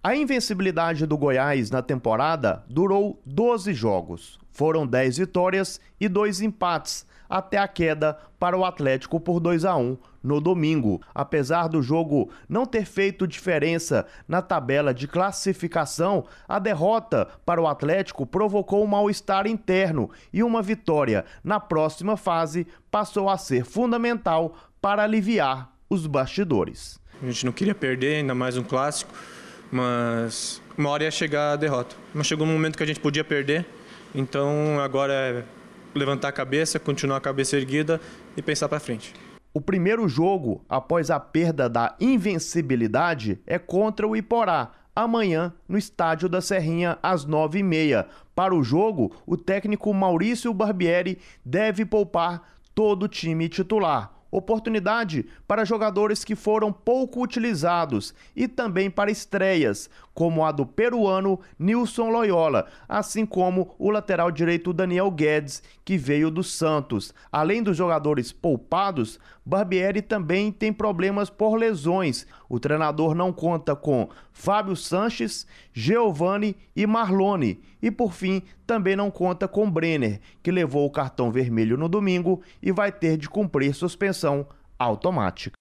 A invencibilidade do Goiás na temporada durou 12 jogos. Foram 10 vitórias e 2 empates, até a queda para o Atlético por 2 a 1 no domingo. Apesar do jogo não ter feito diferença na tabela de classificação, a derrota para o Atlético provocou um mal-estar interno e uma vitória na próxima fase passou a ser fundamental para aliviar os bastidores. A gente não queria perder ainda mais um clássico mas uma hora ia chegar a derrota. Mas chegou um momento que a gente podia perder. Então agora é levantar a cabeça, continuar a cabeça erguida e pensar para frente. O primeiro jogo após a perda da invencibilidade é contra o Iporá, amanhã no estádio da Serrinha às 9h30. Para o jogo, o técnico Maurício Barbieri deve poupar todo o time titular oportunidade para jogadores que foram pouco utilizados e também para estreias, como a do peruano Nilson Loyola, assim como o lateral direito Daniel Guedes, que veio do Santos. Além dos jogadores poupados, Barbieri também tem problemas por lesões. O treinador não conta com Fábio Sanches, Giovani e Marlone. E por fim, também não conta com Brenner, que levou o cartão vermelho no domingo e vai ter de cumprir suspensão direção automática.